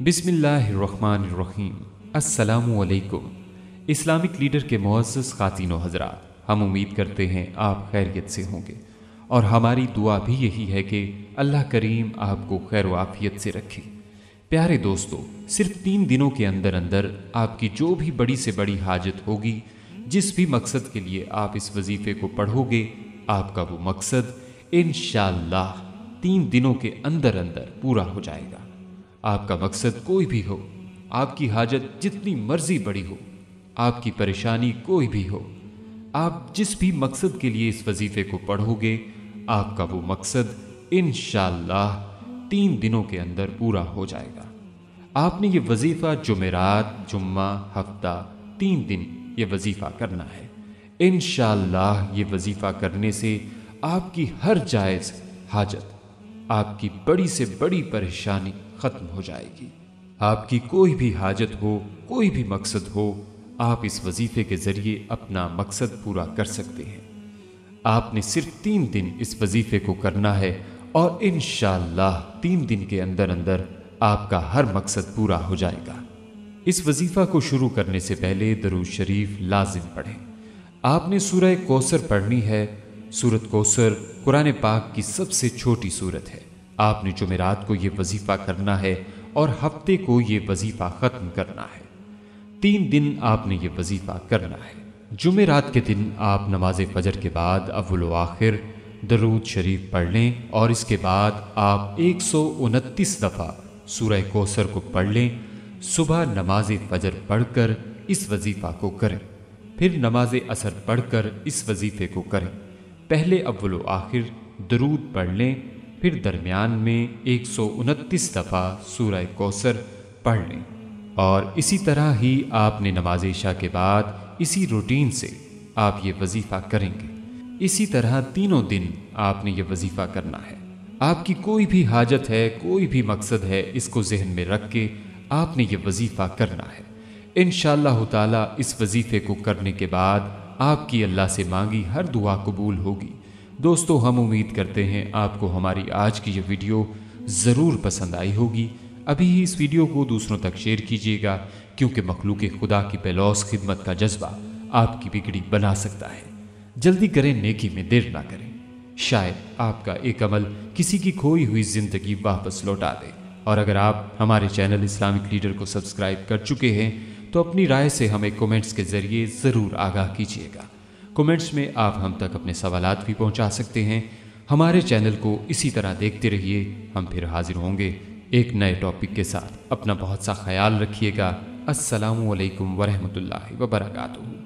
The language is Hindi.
बिसमीम् अलैक्म इस्लामिक लीडर के मुआज़ ख़ातिनो हजरा हम उम्मीद करते हैं आप खैरियत से होंगे और हमारी दुआ भी यही है कि अल्लाह करीम आपको खैर वाफियत से रखे प्यारे दोस्तों सिर्फ तीन दिनों के अंदर अंदर आपकी जो भी बड़ी से बड़ी हाजत होगी जिस भी मकसद के लिए आप इस वजीफ़े को पढ़ोगे आपका वो मकसद इन तीन दिनों के अंदर अंदर पूरा हो जाएगा आपका मकसद कोई भी हो आपकी हाजत जितनी मर्जी बड़ी हो आपकी परेशानी कोई भी हो आप जिस भी मकसद के लिए इस वजीफे को पढ़ोगे आपका वो मकसद इन तीन दिनों के अंदर पूरा हो जाएगा आपने ये वजीफ़ा जुमेरात जुम्मा हफ्ता तीन दिन ये वजीफ़ा करना है इन ये वजीफ़ा करने से आपकी हर जायज़ हाजत आपकी बड़ी से बड़ी परेशानी खत्म हो जाएगी आपकी कोई भी हाजत हो कोई भी मकसद हो आप इस वजीफे के जरिए अपना मकसद पूरा कर सकते हैं आपने सिर्फ तीन दिन इस वजीफे को करना है और इन शाह तीन दिन के अंदर अंदर आपका हर मकसद पूरा हो जाएगा इस वजीफा को शुरू करने से पहले दरूज शरीफ लाजिम पढ़ें आपने सूरह कोसर पढ़नी है सूरत कोसर कुरान पाक की सबसे छोटी सूरत है आपने जुमेरात को यह वजीफा करना है और हफ्ते को ये वजीफा ख़त्म करना है तीन दिन आपने ये वजीफा करना है जुमेरात के दिन आप नमाज फजर के बाद अव्वल आखिर दरूद शरीफ पढ़ लें और इसके बाद आप एक दफ़ा सूर्य कोसर को पढ़ लें सुबह नमाज फजर पढ़कर इस वजीफ़ा को करें फिर नमाज असर पढ़कर इस वजीफ़े को करें पहले अव्वल आखिर दरूद पढ़ लें फिर दरमियान में एक दफ़ा सूरह कौसर पढ़ लें और इसी तरह ही आपने नमाज ईशा के बाद इसी रूटीन से आप ये वजीफ़ा करेंगे इसी तरह तीनों दिन आपने ये वजीफ़ा करना है आपकी कोई भी हाजत है कोई भी मकसद है इसको जहन में रख के आपने ये वजीफ़ा करना है इन ताला इस वजीफ़े को करने के बाद आपकी अल्लाह से मांगी हर दुआ कबूल होगी दोस्तों हम उम्मीद करते हैं आपको हमारी आज की ये वीडियो ज़रूर पसंद आई होगी अभी ही इस वीडियो को दूसरों तक शेयर कीजिएगा क्योंकि मखलूक खुदा की बेलौस खिदमत का जज्बा आपकी बिगड़ी बना सकता है जल्दी करें नेकी में देर ना करें शायद आपका एक अमल किसी की खोई हुई ज़िंदगी वापस लौटा दे और अगर आप हमारे चैनल इस्लामिक लीडर को सब्सक्राइब कर चुके हैं तो अपनी राय से हमें कमेंट्स के ज़रिए ज़रूर आगाह कीजिएगा कमेंट्स में आप हम तक अपने सवाल भी पहुंचा सकते हैं हमारे चैनल को इसी तरह देखते रहिए हम फिर हाजिर होंगे एक नए टॉपिक के साथ अपना बहुत सा ख्याल रखिएगा असलकम वरहमल वर्का